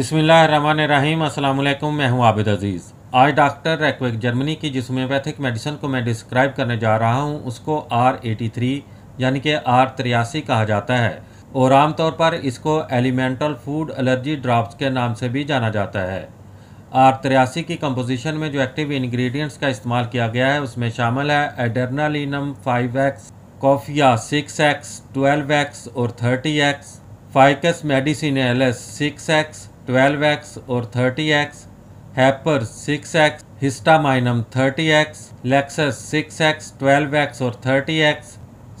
अस्सलाम वालेकुम मैं हूं आबिद अज़ीज़ आज डॉक्टर रेक्विक जर्मनी की जिस होम्योपैथिक मेडिसिन को मैं डिस्क्राइब करने जा रहा हूं उसको आर एटी थ्री यानी कि आर त्रियासी कहा जाता है और आमतौर पर इसको एलिमेंटल फूड एलर्जी ड्राफ्ट के नाम से भी जाना जाता है आर त्रियासी की कंपोजिशन में जो एक्टिव इन्ग्रीडियंट्स का इस्तेमाल किया गया है उसमें शामिल है adrenalinum five X coffea six X twelve X और thirty X ficus medicine L S six X twelve X और thirty 30x, hepar X histaminum thirty 30x, लेक्सस 6x, एक्स और thirty X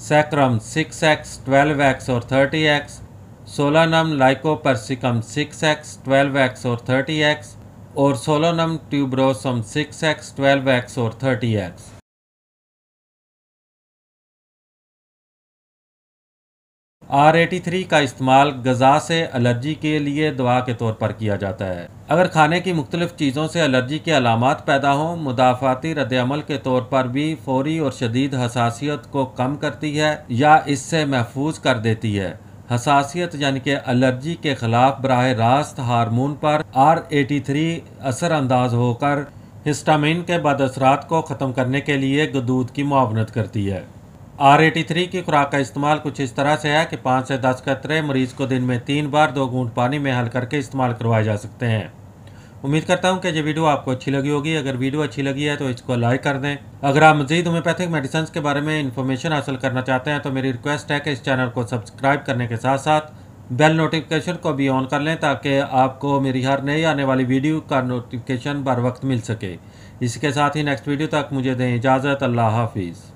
sacrum six X 6x, X और thirty X solanum lycopersicum six X 6x, X और thirty X और solanum tuberosum six X twelve X और thirty X R eighty three का इस्तेमाल गज़ा से allergy के लिए दवा के तौर पर किया जाता है अगर खाने की मुख्तलिफ़ चीज़ों से एलर्जी के अलामत पैदा हों मुदाफ़ाती रद्दमल के तौर पर भी फौरी और शदीद हसासीत को कम करती है या इससे महफूज कर देती है हसासीत यानी कि एलर्जी के ख़िलाफ़ बरह रास्त हारमोन पर आर एटी थ्री असरअंदाज होकर हिस्टामिन के असरात को ख़त्म करने के लिए गदूद की मुआवनत करती है आर एटी थ्री की खुराक का इस्तेमाल कुछ इस तरह से है कि पाँच से दस कतरे मरीज़ को दिन में तीन बार दो घूंट पानी में हल करके इस्तेमाल करवाए जा सकते हैं उम्मीद करता हूँ कि ये वीडियो आपको अच्छी लगी होगी अगर वीडियो अच्छी लगी है तो इसको लाइक कर दें अगर आप मजीद होम्योपैथिक मेडिसन के बारे में इन्फॉर्मेशन हासिल करना चाहते हैं तो मेरी रिक्वेस्ट है कि इस चैनल को सब्सक्राइब करने के साथ साथ बेल नोटिफिकेशन को भी ऑन कर लें ताकि आपको मेरी हर नई आने वाली वीडियो का नोटिफिकेशन बर वक्त मिल सके इसके साथ ही नेक्स्ट वीडियो तक मुझे दें इजाज़त अल्लाह हाफिज़